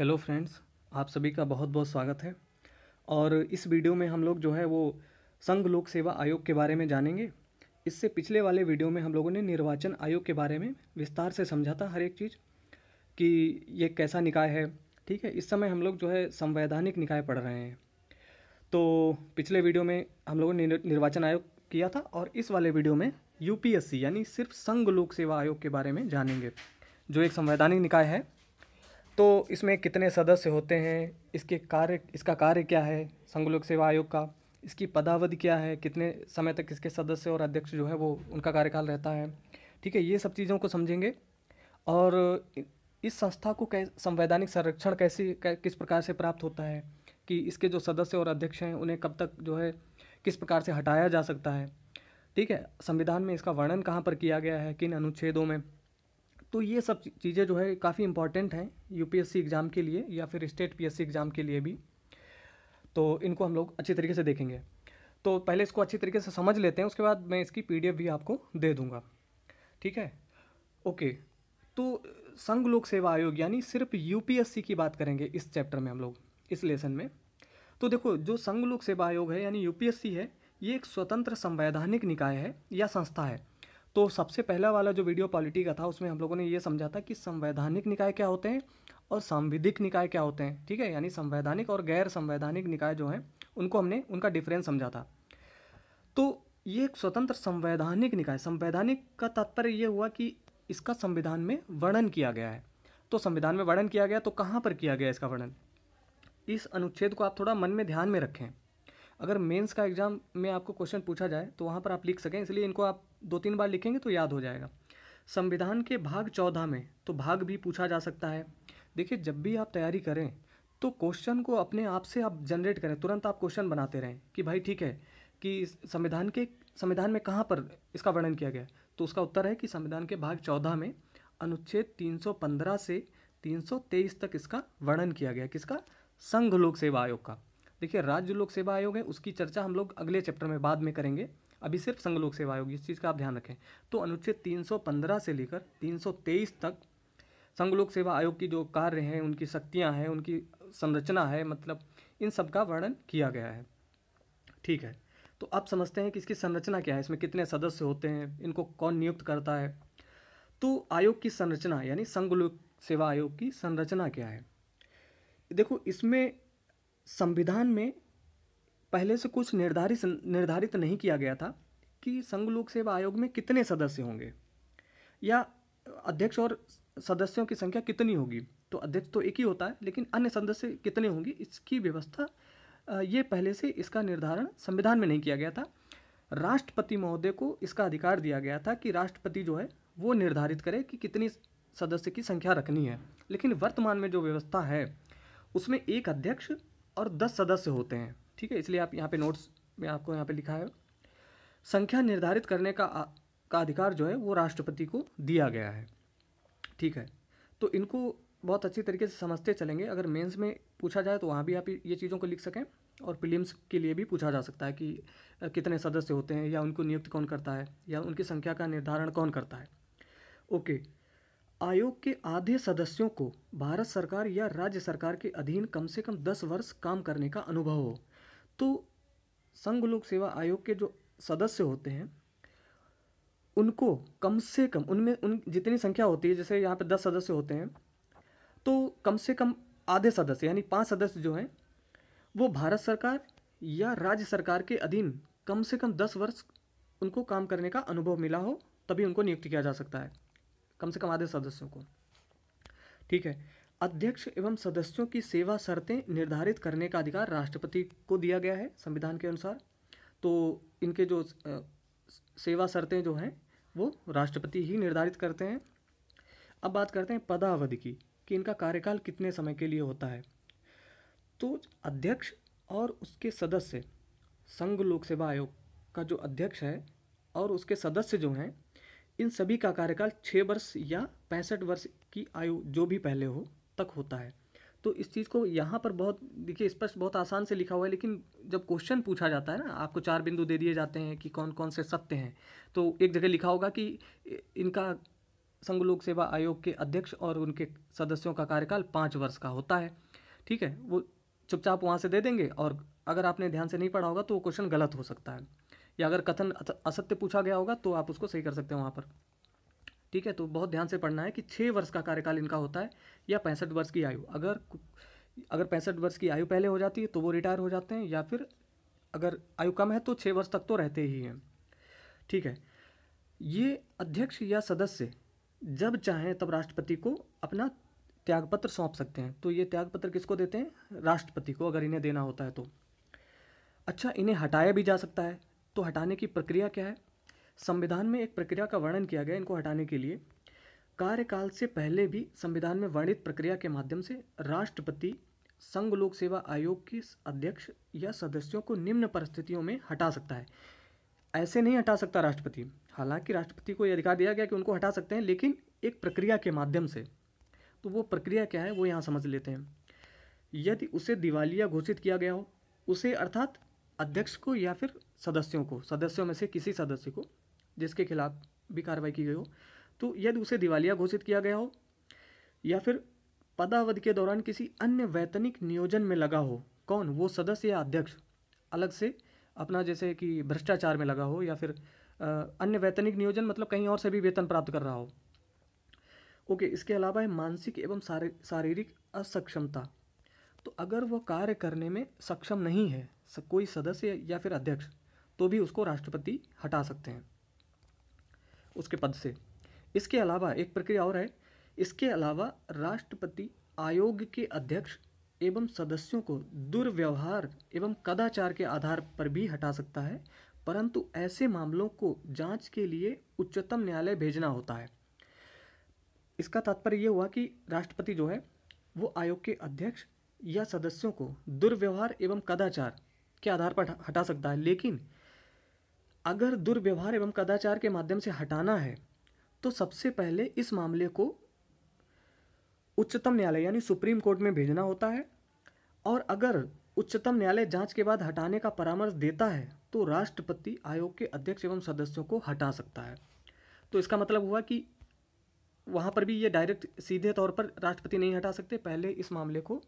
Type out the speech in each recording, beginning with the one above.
hello friends आप सभी का बहुत बहुत स्वागत है और इस वीडियो में हम लोग जो है वो संघ लोक सेवा आयोग के बारे में जानेंगे इससे पिछले वाले वीडियो में हम लोगों ने निर्वाचन आयोग के बारे में विस्तार से समझा था हर एक चीज़ कि ये कैसा निकाय है ठीक है इस समय हम लोग जो है संवैधानिक निकाय पढ़ रहे हैं तो पिछले वीडियो में हम लोगों ने निर्वाचन आयोग किया था और इस वाले वीडियो में यूपीएससी यानी सिर्फ संघ लोक सेवा आयोग के बारे में जानेंगे जो एक संवैधानिक निकाय है तो इसमें कितने सदस्य होते हैं इसके कार्य इसका कार्य क्या है संघ लोक सेवा आयोग का इसकी पदावधि क्या है कितने समय तक इसके सदस्य और अध्यक्ष जो है वो उनका कार्यकाल रहता है ठीक है ये सब चीज़ों को समझेंगे और इस संस्था को कै संवैधानिक संरक्षण कैसे कै, किस प्रकार से प्राप्त होता है कि इसके जो सदस्य और अध्यक्ष हैं उन्हें कब तक जो है किस प्रकार से हटाया जा सकता है ठीक है संविधान में इसका वर्णन कहाँ पर किया गया है किन अनुच्छेदों में तो ये सब चीज़ें जो है काफ़ी इम्पॉर्टेंट हैं यूपीएससी एग्ज़ाम के लिए या फिर स्टेट पीएससी एग्ज़ाम के लिए भी तो इनको हम लोग अच्छी तरीके से देखेंगे तो पहले इसको अच्छी तरीके से समझ लेते हैं उसके बाद मैं इसकी पी भी आपको दे दूँगा ठीक है ओके तो संघ लोक सेवा आयोग यानी सिर्फ यू की बात करेंगे इस चैप्टर में हम लोग इस लेसन में तो देखो जो संघ लोक सेवा आयोग है यानी यू है ये एक स्वतंत्र संवैधानिक निकाय है या संस्था है तो सबसे पहला वाला जो वीडियो पॉलिटी का था उसमें हम लोगों ने ये समझा था कि संवैधानिक निकाय क्या होते हैं और सांविधिक निकाय क्या होते हैं ठीक है यानी संवैधानिक और गैर संवैधानिक निकाय जो हैं उनको हमने उनका डिफरेंस समझा था तो ये एक स्वतंत्र संवैधानिक निकाय संवैधानिक का तात्पर्य ये हुआ कि इसका संविधान में वर्णन किया गया है तो संविधान में वर्णन किया गया तो कहाँ पर किया गया इसका वर्णन इस अनुच्छेद को आप थोड़ा मन में ध्यान में रखें अगर मेंस का एग्ज़ाम में आपको क्वेश्चन पूछा जाए तो वहाँ पर आप लिख सकें इसलिए इनको आप दो तीन बार लिखेंगे तो याद हो जाएगा संविधान के भाग चौदह में तो भाग भी पूछा जा सकता है देखिए जब भी आप तैयारी करें तो क्वेश्चन को अपने आप से आप जनरेट करें तुरंत आप क्वेश्चन बनाते रहें कि भाई ठीक है कि संविधान के संविधान में कहाँ पर इसका वर्णन किया गया तो उसका उत्तर है कि संविधान के भाग चौदह में अनुच्छेद 315 से 323 तक इसका वर्णन किया गया किसका संघ लोक सेवा आयोग का देखिए राज्य लोक सेवा आयोग है उसकी चर्चा हम लोग अगले चैप्टर में बाद में करेंगे अभी सिर्फ संघ लोक सेवा आयोग इस चीज़ का आप ध्यान रखें तो अनुच्छेद 315 से लेकर 323 तक संघ लोक सेवा आयोग की जो कार्य हैं उनकी शक्तियाँ हैं उनकी संरचना है मतलब इन सब का वर्णन किया गया है ठीक है तो आप समझते हैं कि इसकी संरचना क्या है इसमें कितने सदस्य होते हैं इनको कौन नियुक्त करता है तो आयोग की संरचना यानी संघ लोक सेवा आयोग की संरचना क्या है देखो इसमें संविधान में पहले से कुछ निर्धारित निर्धारित नहीं किया गया था कि संघ लोक सेवा आयोग में कितने सदस्य होंगे या अध्यक्ष और सदस्यों की संख्या कितनी होगी तो अध्यक्ष तो एक ही होता है लेकिन अन्य सदस्य कितने होंगे इसकी व्यवस्था ये पहले से इसका निर्धारण संविधान में नहीं किया गया था राष्ट्रपति महोदय को इसका अधिकार दिया गया था कि राष्ट्रपति जो है वो निर्धारित करे कि कितनी सदस्य की संख्या रखनी है लेकिन वर्तमान में जो व्यवस्था है उसमें एक अध्यक्ष और दस सदस्य होते हैं ठीक है इसलिए आप यहाँ पे नोट्स में आपको यहाँ पे लिखा है संख्या निर्धारित करने का आ, का अधिकार जो है वो राष्ट्रपति को दिया गया है ठीक है तो इनको बहुत अच्छी तरीके से समझते चलेंगे अगर मेंस में पूछा जाए तो वहाँ भी आप ये चीज़ों को लिख सकें और प्रीलिम्स के लिए भी पूछा जा सकता है कि कितने सदस्य होते हैं या उनको नियुक्त कौन करता है या उनकी संख्या का निर्धारण कौन करता है ओके आयोग के आधे सदस्यों को भारत सरकार या राज्य सरकार के अधीन कम से कम दस वर्ष काम करने का अनुभव हो तो संघ लोक सेवा आयोग के जो सदस्य होते हैं उनको कम से कम उनमें उन जितनी संख्या होती है जैसे यहाँ पे दस सदस्य होते हैं तो कम से कम आधे सदस्य यानी पांच सदस्य जो हैं वो भारत सरकार या राज्य सरकार के अधीन कम से कम दस वर्ष उनको काम करने का अनुभव मिला हो तभी उनको नियुक्त किया जा सकता है कम से कम आधे सदस्यों को ठीक है अध्यक्ष एवं सदस्यों की सेवा शर्तें निर्धारित करने का अधिकार राष्ट्रपति को दिया गया है संविधान के अनुसार तो इनके जो सेवा शर्तें जो हैं वो राष्ट्रपति ही निर्धारित करते हैं अब बात करते हैं पदावधि की कि इनका कार्यकाल कितने समय के लिए होता है तो अध्यक्ष और उसके सदस्य संघ लोक सेवा आयोग का जो अध्यक्ष है और उसके सदस्य जो हैं इन सभी का कार्यकाल छः वर्ष या पैंसठ वर्ष की आयु जो भी पहले हो तक होता है तो इस चीज़ को यहाँ पर बहुत देखिए स्पष्ट बहुत आसान से लिखा हुआ है लेकिन जब क्वेश्चन पूछा जाता है ना आपको चार बिंदु दे दिए जाते हैं कि कौन कौन से सत्य हैं तो एक जगह लिखा होगा कि इनका संघ लोक सेवा आयोग के अध्यक्ष और उनके सदस्यों का कार्यकाल पाँच वर्ष का होता है ठीक है वो चुपचाप वहाँ से दे देंगे और अगर आपने ध्यान से नहीं पढ़ा होगा तो वो क्वेश्चन गलत हो सकता है या अगर कथन असत्य पूछा गया होगा तो आप उसको सही कर सकते हैं वहाँ पर ठीक है तो बहुत ध्यान से पढ़ना है कि छः वर्ष का कार्यकाल इनका होता है या पैंसठ वर्ष की आयु अगर अगर पैंसठ वर्ष की आयु पहले हो जाती है तो वो रिटायर हो जाते हैं या फिर अगर आयु कम है तो छः वर्ष तक तो रहते ही हैं ठीक है ये अध्यक्ष या सदस्य जब चाहें तब राष्ट्रपति को अपना त्यागपत्र सौंप सकते हैं तो ये त्यागपत्र किसको देते हैं राष्ट्रपति को अगर इन्हें देना होता है तो अच्छा इन्हें हटाया भी जा सकता है तो हटाने की प्रक्रिया क्या है संविधान में एक प्रक्रिया का वर्णन किया गया इनको हटाने के लिए कार्यकाल से पहले भी संविधान में वर्णित प्रक्रिया के माध्यम से राष्ट्रपति संघ लोक सेवा आयोग के अध्यक्ष या सदस्यों को निम्न परिस्थितियों में हटा सकता है ऐसे नहीं हटा सकता राष्ट्रपति हालांकि राष्ट्रपति को यह अधिकार दिया गया कि उनको हटा सकते हैं लेकिन एक प्रक्रिया के माध्यम से तो वो प्रक्रिया क्या है वो यहाँ समझ लेते हैं यदि उसे दिवालिया घोषित किया गया हो उसे अर्थात अध्यक्ष को या फिर सदस्यों को सदस्यों में से किसी सदस्य को जिसके खिलाफ भी कार्रवाई की गई हो तो यदि उसे दिवालिया घोषित किया गया हो या फिर पदावधि के दौरान किसी अन्य वैतनिक नियोजन में लगा हो कौन वो सदस्य या अध्यक्ष अलग से अपना जैसे कि भ्रष्टाचार में लगा हो या फिर अन्य वैतनिक नियोजन मतलब कहीं और से भी वेतन प्राप्त कर रहा हो ओके इसके अलावा है मानसिक एवं शारीरिक असक्षमता तो अगर वह कार्य करने में सक्षम नहीं है कोई सदस्य या फिर अध्यक्ष तो भी उसको राष्ट्रपति हटा सकते हैं उसके पद से इसके अलावा एक प्रक्रिया और है इसके अलावा राष्ट्रपति आयोग के अध्यक्ष एवं सदस्यों को दुर्व्यवहार एवं कदाचार के आधार पर भी हटा सकता है परंतु ऐसे मामलों को जांच के लिए उच्चतम न्यायालय भेजना होता है इसका तात्पर्य ये हुआ कि राष्ट्रपति जो है वो आयोग के अध्यक्ष या सदस्यों को दुर्व्यवहार एवं कदाचार के आधार पर हटा सकता है लेकिन अगर दुर्व्यवहार एवं कदाचार के माध्यम से हटाना है तो सबसे पहले इस मामले को उच्चतम न्यायालय यानी सुप्रीम कोर्ट में भेजना होता है और अगर उच्चतम न्यायालय जांच के बाद हटाने का परामर्श देता है तो राष्ट्रपति आयोग के अध्यक्ष एवं सदस्यों को हटा सकता है तो इसका मतलब हुआ कि वहाँ पर भी ये डायरेक्ट सीधे तौर पर राष्ट्रपति नहीं हटा सकते पहले इस मामले को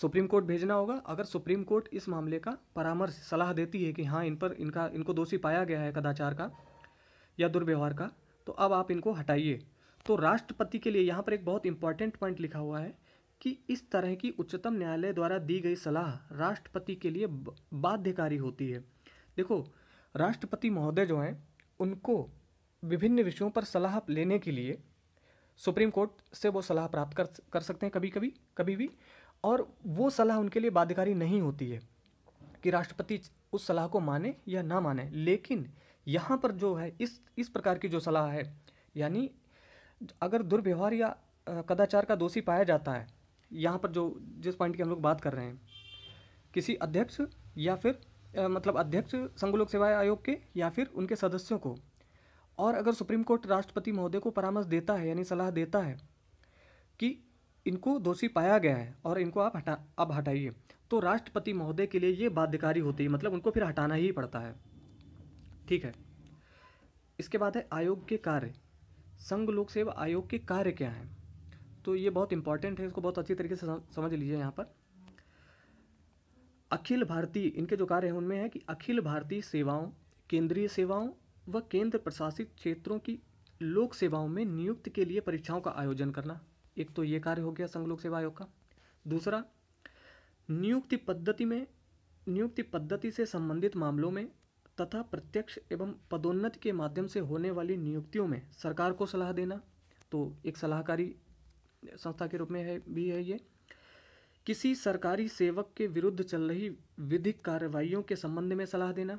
सुप्रीम कोर्ट भेजना होगा अगर सुप्रीम कोर्ट इस मामले का परामर्श सलाह देती है कि हाँ इन पर इनका इनको दोषी पाया गया है कदाचार का या दुर्व्यवहार का तो अब आप इनको हटाइए तो राष्ट्रपति के लिए यहाँ पर एक बहुत इंपॉर्टेंट पॉइंट लिखा हुआ है कि इस तरह की उच्चतम न्यायालय द्वारा दी गई सलाह राष्ट्रपति के लिए बाध्यकारी होती है देखो राष्ट्रपति महोदय जो हैं उनको विभिन्न विषयों पर सलाह लेने के लिए सुप्रीम कोर्ट से वो सलाह प्राप्त कर कर सकते हैं कभी कभी कभी भी और वो सलाह उनके लिए बाध्यकारी नहीं होती है कि राष्ट्रपति उस सलाह को माने या ना माने लेकिन यहाँ पर जो है इस इस प्रकार की जो सलाह है यानी अगर दुर्व्यवहार या कदाचार का दोषी पाया जाता है यहाँ पर जो जिस पॉइंट की हम लोग बात कर रहे हैं किसी अध्यक्ष या फिर आ, मतलब अध्यक्ष संघ लोक सेवा आयोग के या फिर उनके सदस्यों को और अगर सुप्रीम कोर्ट राष्ट्रपति महोदय को परामर्श देता है यानी सलाह देता है कि इनको दोषी पाया गया है और इनको आप हटा अब हटाइए तो राष्ट्रपति महोदय के लिए ये बाध्यकारी होती है मतलब उनको फिर हटाना ही पड़ता है ठीक है इसके बाद है आयोग के कार्य संघ लोक सेवा आयोग के कार्य क्या हैं तो ये बहुत इंपॉर्टेंट है इसको बहुत अच्छी तरीके से समझ लीजिए यहाँ पर अखिल भारतीय इनके जो कार्य हैं उनमें है कि अखिल भारतीय सेवाओं केंद्रीय सेवाओं व केंद्र प्रशासित क्षेत्रों की लोक सेवाओं में नियुक्त के लिए परीक्षाओं का आयोजन करना एक तो ये कार्य हो गया संघ लोक सेवा आयोग का दूसरा नियुक्ति पद्धति में नियुक्ति पद्धति से संबंधित मामलों में तथा प्रत्यक्ष एवं पदोन्नति के माध्यम से होने वाली नियुक्तियों में सरकार को सलाह देना तो एक सलाहकारी संस्था के रूप में है भी है ये किसी सरकारी सेवक के विरुद्ध चल रही विधिक कार्रवाइयों के संबंध में सलाह देना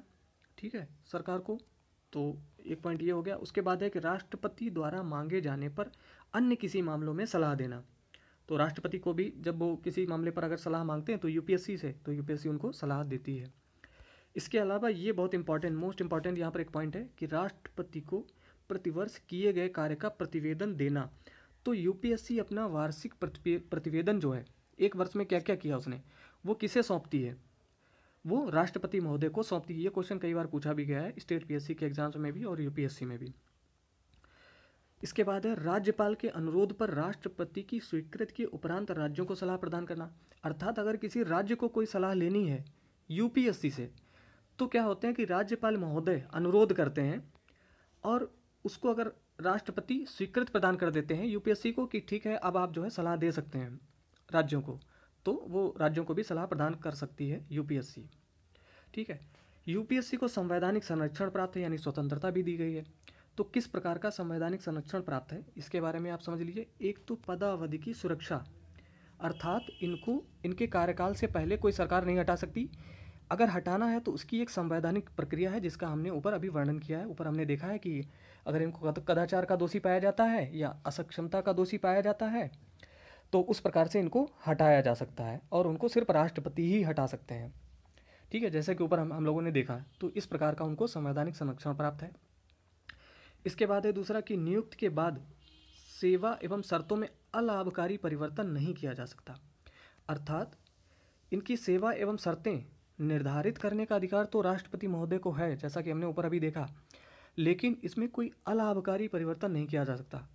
ठीक है सरकार को तो एक पॉइंट ये हो गया उसके बाद है कि राष्ट्रपति द्वारा मांगे जाने पर अन्य किसी मामलों में सलाह देना तो राष्ट्रपति को भी जब वो किसी मामले पर अगर सलाह मांगते हैं तो यूपीएससी से तो यूपीएससी उनको सलाह देती है इसके अलावा ये बहुत इंपॉर्टेंट मोस्ट इंपॉर्टेंट यहाँ पर एक पॉइंट है कि राष्ट्रपति को प्रतिवर्ष किए गए कार्य का प्रतिवेदन देना तो यूपीएससी अपना वार्षिक प्रतिवेदन जो है एक वर्ष में क्या क्या किया उसने वो किसे सौंपती है वो राष्ट्रपति महोदय को सौंपती है ये क्वेश्चन कई बार पूछा भी गया है स्टेट पीएससी के एग्जाम्स में भी और यूपीएससी में भी इसके बाद है राज्यपाल के अनुरोध पर राष्ट्रपति की स्वीकृति के उपरांत राज्यों को सलाह प्रदान करना अर्थात अगर किसी राज्य को कोई सलाह लेनी है यूपीएससी से तो क्या होते हैं कि राज्यपाल महोदय अनुरोध करते हैं और उसको अगर राष्ट्रपति स्वीकृत प्रदान कर देते हैं यूपीएससी को कि ठीक है अब आप जो है सलाह दे सकते हैं राज्यों को तो वो राज्यों को भी सलाह प्रदान कर सकती है यूपीएससी ठीक है यूपीएससी को संवैधानिक संरक्षण प्राप्त है यानी स्वतंत्रता भी दी गई है तो किस प्रकार का संवैधानिक संरक्षण प्राप्त है इसके बारे में आप समझ लीजिए एक तो पदावधि की सुरक्षा अर्थात इनको इनके कार्यकाल से पहले कोई सरकार नहीं हटा सकती अगर हटाना है तो उसकी एक संवैधानिक प्रक्रिया है जिसका हमने ऊपर अभी वर्णन किया है ऊपर हमने देखा है कि अगर इनको कदाचार का दोषी पाया जाता है या असक्षमता का दोषी पाया जाता है तो उस प्रकार से इनको हटाया जा सकता है और उनको सिर्फ राष्ट्रपति ही हटा सकते हैं ठीक है जैसे कि ऊपर हम हम लोगों ने देखा तो इस प्रकार का उनको संवैधानिक संरक्षण प्राप्त है इसके बाद है दूसरा कि नियुक्त के बाद सेवा एवं शर्तों में अलाभकारी परिवर्तन नहीं किया जा सकता अर्थात इनकी सेवा एवं शर्तें निर्धारित करने का अधिकार तो राष्ट्रपति महोदय को है जैसा कि हमने ऊपर अभी देखा लेकिन इसमें कोई अलाभकारी परिवर्तन नहीं किया जा सकता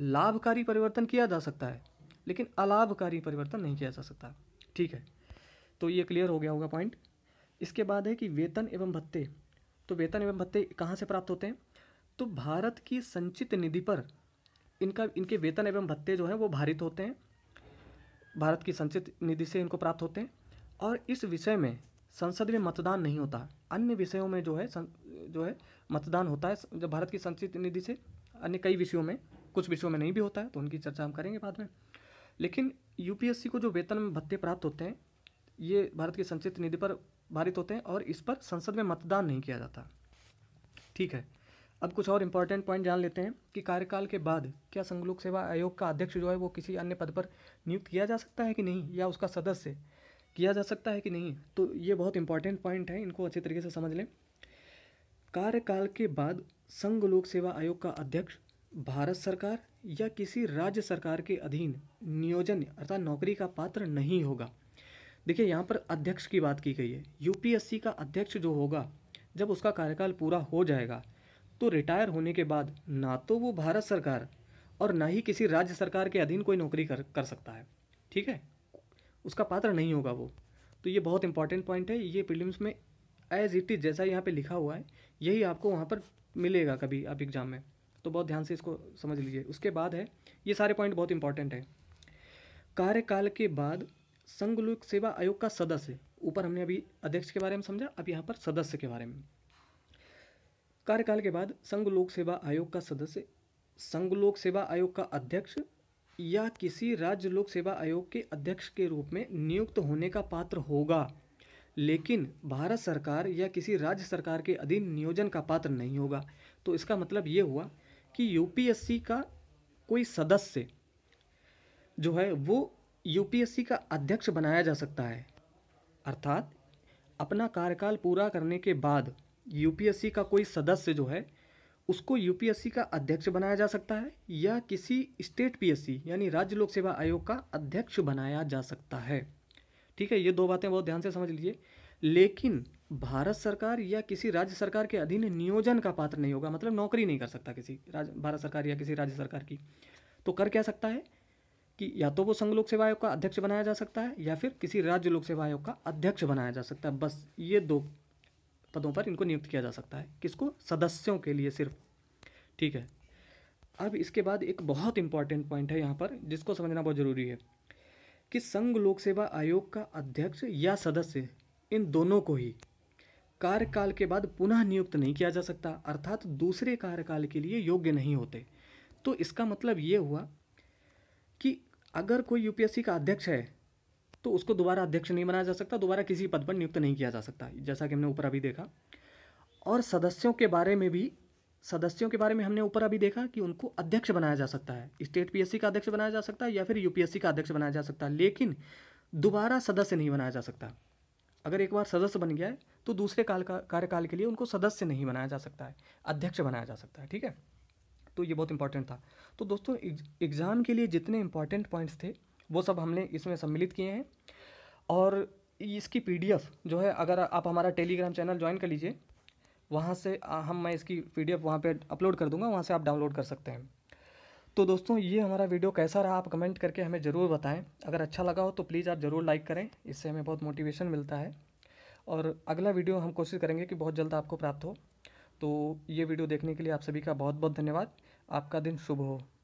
लाभकारी परिवर्तन किया जा सकता है लेकिन अलाभकारी परिवर्तन नहीं किया जा सकता ठीक है तो ये क्लियर हो गया होगा पॉइंट इसके बाद है कि वेतन एवं भत्ते तो वेतन एवं भत्ते कहाँ से प्राप्त होते हैं तो भारत की संचित निधि पर इनका इनके वेतन एवं भत्ते जो हैं वो भारित होते हैं भारत की संचित निधि से इनको प्राप्त होते हैं और इस विषय में संसद में मतदान नहीं होता अन्य विषयों में जो है सं, जो है मतदान होता है जब भारत की संचित निधि से अन्य कई विषयों में कुछ विषयों में नहीं भी होता है तो उनकी चर्चा हम करेंगे बाद में लेकिन यूपीएससी को जो वेतन में भत्ते प्राप्त होते हैं ये भारत की संचित निधि पर भारित होते हैं और इस पर संसद में मतदान नहीं किया जाता ठीक है अब कुछ और इम्पॉर्टेंट पॉइंट जान लेते हैं कि कार्यकाल के बाद क्या संघ लोक सेवा आयोग का अध्यक्ष जो है वो किसी अन्य पद पर नियुक्त किया जा सकता है कि नहीं या उसका सदस्य किया जा सकता है कि नहीं तो ये बहुत इंपॉर्टेंट पॉइंट है इनको अच्छे तरीके से समझ लें कार्यकाल के बाद संघ लोक सेवा आयोग का अध्यक्ष भारत सरकार या किसी राज्य सरकार के अधीन नियोजन अर्थात नौकरी का पात्र नहीं होगा देखिए यहाँ पर अध्यक्ष की बात की गई है यूपीएससी का अध्यक्ष जो होगा जब उसका कार्यकाल पूरा हो जाएगा तो रिटायर होने के बाद ना तो वो भारत सरकार और ना ही किसी राज्य सरकार के अधीन कोई नौकरी कर कर सकता है ठीक है उसका पात्र नहीं होगा वो तो ये बहुत इंपॉर्टेंट पॉइंट है ये प्रीलिम्स में एज इट इज़ जैसा यहाँ पे लिखा हुआ है यही आपको वहाँ पर मिलेगा कभी आप एग्ज़ाम में तो बहुत ध्यान से इसको समझ लीजिए उसके बाद है ये सारे पॉइंट बहुत इंपॉर्टेंट है कार्यकाल के बाद संघ लोक सेवा आयोग का सदस्य ऊपर हमने अभी अध्यक्ष के बारे में समझा अब यहाँ पर सदस्य के बारे में कार्यकाल के बाद संघ लोक सेवा आयोग का सदस्य संघ लोक सेवा आयोग का अध्यक्ष या किसी राज्य लोक सेवा आयोग के अध्यक्ष के रूप में नियुक्त होने का पात्र होगा लेकिन भारत सरकार या किसी राज्य सरकार के अधीन नियोजन का पात्र नहीं होगा तो इसका मतलब ये हुआ कि यूपीएससी का कोई सदस्य जो है वो यूपीएससी का अध्यक्ष बनाया जा सकता है अर्थात अपना कार्यकाल पूरा करने के बाद यूपीएससी का कोई सदस्य जो है उसको यूपीएससी का अध्यक्ष बनाया जा सकता है या किसी स्टेट पीएससी यानी राज्य लोक सेवा आयोग का अध्यक्ष बनाया जा सकता है ठीक है ये दो बातें बहुत ध्यान से समझ लीजिए लेकिन भारत सरकार या किसी राज्य सरकार के अधीन नियोजन का पात्र नहीं होगा मतलब नौकरी नहीं कर सकता किसी राज्य भारत सरकार या किसी राज्य सरकार की तो कर क्या सकता है कि या तो वो संघ लोक सेवा आयोग का अध्यक्ष बनाया जा सकता है या फिर किसी राज्य लोक सेवा आयोग का अध्यक्ष बनाया जा सकता है बस ये दो पदों पर इनको नियुक्त किया जा सकता है किसको सदस्यों के लिए सिर्फ ठीक है अब इसके बाद एक बहुत इंपॉर्टेंट पॉइंट है यहाँ पर जिसको समझना बहुत ज़रूरी है कि संघ लोक सेवा आयोग का अध्यक्ष या सदस्य इन दोनों को ही कार्यकाल के बाद पुनः नियुक्त नहीं किया जा सकता अर्थात दूसरे कार्यकाल के लिए योग्य नहीं होते तो इसका मतलब ये हुआ कि अगर कोई यूपीएससी का अध्यक्ष है तो उसको दोबारा अध्यक्ष नहीं बनाया जा सकता दोबारा किसी पद पर नियुक्त नहीं किया जा सकता जैसा कि हमने ऊपर अभी देखा और सदस्यों के बारे में भी सदस्यों के बारे में हमने ऊपर अभी देखा कि उनको अध्यक्ष बनाया जा सकता है स्टेट पीएससी का अध्यक्ष बनाया जा सकता है या फिर यूपीएससी का अध्यक्ष बनाया जा सकता है लेकिन दोबारा सदस्य नहीं बनाया जा सकता अगर एक बार सदस्य बन गया है तो दूसरे काल का कार्यकाल के लिए उनको सदस्य नहीं बनाया जा सकता है अध्यक्ष बनाया जा सकता है ठीक है तो ये बहुत इंपॉर्टेंट था तो दोस्तों एग्ज़ाम के लिए जितने इंपॉर्टेंट पॉइंट्स थे वो सब हमने इसमें सम्मिलित किए हैं और इसकी पी जो है अगर आप हमारा टेलीग्राम चैनल ज्वाइन कर लीजिए वहाँ से हम मैं इसकी पी डी एफ वहाँ पर अपलोड कर दूँगा वहाँ से आप डाउनलोड कर सकते हैं तो दोस्तों ये हमारा वीडियो कैसा रहा आप कमेंट करके हमें ज़रूर बताएं अगर अच्छा लगा हो तो प्लीज़ आप ज़रूर लाइक करें इससे हमें बहुत मोटिवेशन मिलता है और अगला वीडियो हम कोशिश करेंगे कि बहुत जल्द आपको प्राप्त हो तो ये वीडियो देखने के लिए आप सभी का बहुत बहुत धन्यवाद आपका दिन शुभ हो